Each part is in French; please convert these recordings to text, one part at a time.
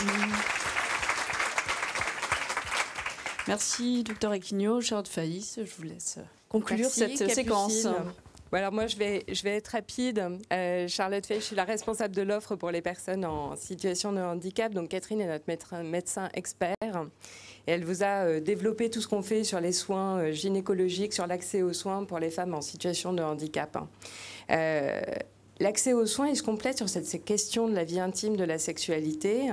Mmh. Merci, docteur Equignot. Charlotte Faïs, je vous laisse conclure cette séquence. Alors moi, je vais, je vais être rapide. Euh, Charlotte Fay, je suis la responsable de l'offre pour les personnes en situation de handicap. Donc Catherine est notre médecin, expert. elle vous a euh, développé tout ce qu'on fait sur les soins euh, gynécologiques, sur l'accès aux soins pour les femmes en situation de handicap. L'accès aux soins, il se complète sur cette question de la vie intime, de la sexualité,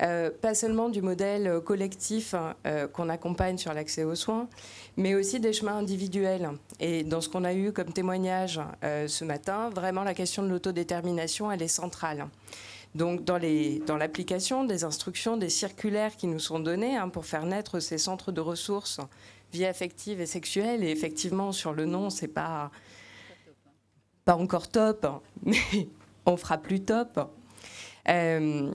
euh, pas seulement du modèle collectif hein, euh, qu'on accompagne sur l'accès aux soins, mais aussi des chemins individuels. Et dans ce qu'on a eu comme témoignage euh, ce matin, vraiment la question de l'autodétermination, elle est centrale. Donc dans, l'application des instructions, des circulaires qui nous sont données hein, pour faire naître ces centres de ressources, vie affective et sexuelle, et effectivement sur le nom, c'est pas pas encore top, mais on fera plus top. Euh,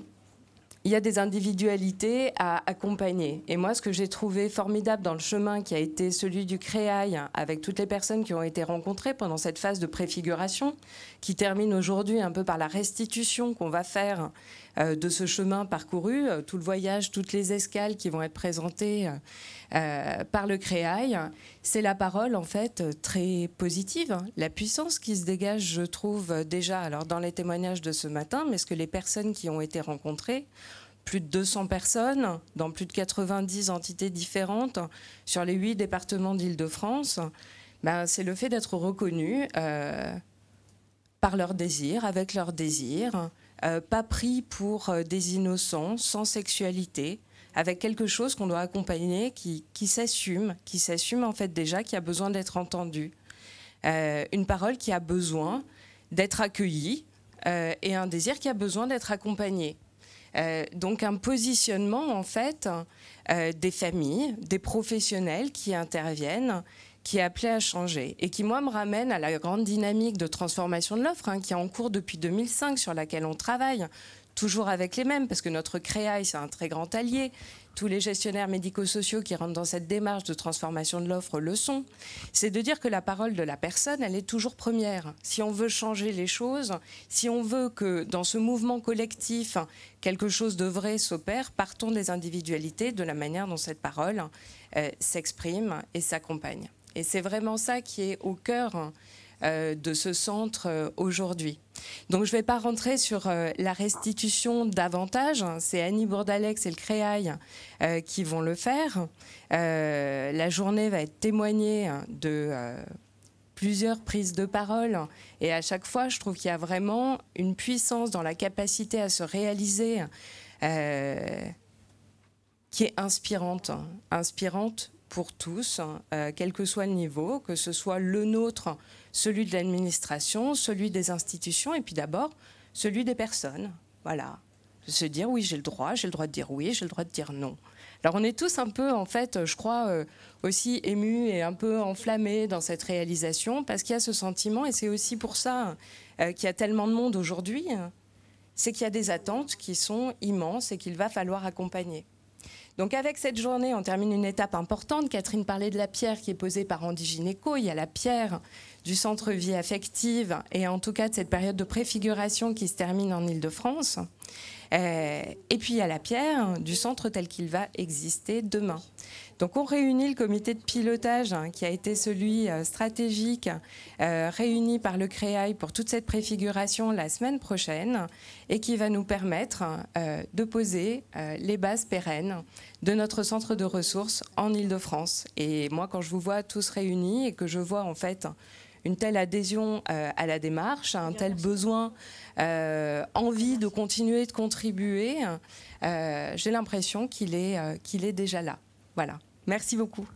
il y a des individualités à accompagner. Et moi, ce que j'ai trouvé formidable dans le chemin qui a été celui du Créail, avec toutes les personnes qui ont été rencontrées pendant cette phase de préfiguration, qui termine aujourd'hui un peu par la restitution qu'on va faire euh, de ce chemin parcouru, euh, tout le voyage, toutes les escales qui vont être présentées euh, par le Créail, c'est la parole en fait très positive, hein. la puissance qui se dégage, je trouve déjà, alors dans les témoignages de ce matin, mais ce que les personnes qui ont été rencontrées plus de 200 personnes dans plus de 90 entités différentes sur les 8 départements d'Île-de-France, ben, c'est le fait d'être reconnu euh, par leur désir, avec leur désir, euh, pas pris pour euh, des innocents, sans sexualité, avec quelque chose qu'on doit accompagner, qui, s'assume, qui s'assume en fait déjà, qui a besoin d'être entendu. une parole qui a besoin d'être accueillie et un désir qui a besoin d'être accompagné. Euh, donc un positionnement en fait euh, des familles, des professionnels qui interviennent qui est appelé à changer et qui, moi, me ramène à la grande dynamique de transformation de l'offre hein, qui est en cours depuis 2005, sur laquelle on travaille, toujours avec les mêmes, parce que notre créaille, c'est un très grand allié, tous les gestionnaires médico-sociaux qui rentrent dans cette démarche de transformation de l'offre le sont, c'est de dire que la parole de la personne, elle est toujours première. Si on veut changer les choses, si on veut que dans ce mouvement collectif, quelque chose de vrai s'opère, partons des individualités, de la manière dont cette parole euh, s'exprime et s'accompagne. Et c'est vraiment ça qui est au cœur hein, euh, de ce centre euh, aujourd'hui. Donc je ne vais pas rentrer sur euh, la restitution davantage. Hein. C'est Annie Bourdalex et le Créail qui vont le faire. la journée va être témoignée hein, de plusieurs prises de parole. Et à chaque fois, je trouve qu'il y a vraiment une puissance dans la capacité à se réaliser qui est inspirante. Hein. Inspirante pour tous, hein, euh, quel que soit le niveau, que ce soit le nôtre, celui de l'administration, celui des institutions, et puis d'abord celui des personnes. Voilà. Se dire oui, j'ai le droit, j'ai le droit de dire oui, j'ai le droit de dire non. Alors on est tous un peu, en fait, je crois, euh, aussi émus et un peu enflammés dans cette réalisation, parce qu'il y a ce sentiment, et c'est aussi pour ça hein, euh, qu'il y a tellement de monde aujourd'hui, hein, c'est qu'il y a des attentes qui sont immenses et qu'il va falloir accompagner. Donc avec cette journée, on termine une étape importante. Catherine parlait de la pierre qui est posée par Andy Gineco. Il y a la pierre du centre vie affective et en tout cas de cette période de préfiguration qui se termine en Ile-de-France. Euh, et puis à la pierre du centre tel qu'il va exister demain. Donc on réunit le comité de pilotage hein, qui a été celui euh, stratégique euh, réuni par le CREAI pour toute cette préfiguration la semaine prochaine et qui va nous permettre de poser les bases pérennes de notre centre de ressources en Ile-de-France. Et moi quand je vous vois tous réunis et que je vois en fait une telle adhésion euh, à la démarche, un tel besoin, euh, envie de continuer de contribuer, euh, j'ai l'impression qu'il est, qu'il est déjà là. Voilà. Merci beaucoup.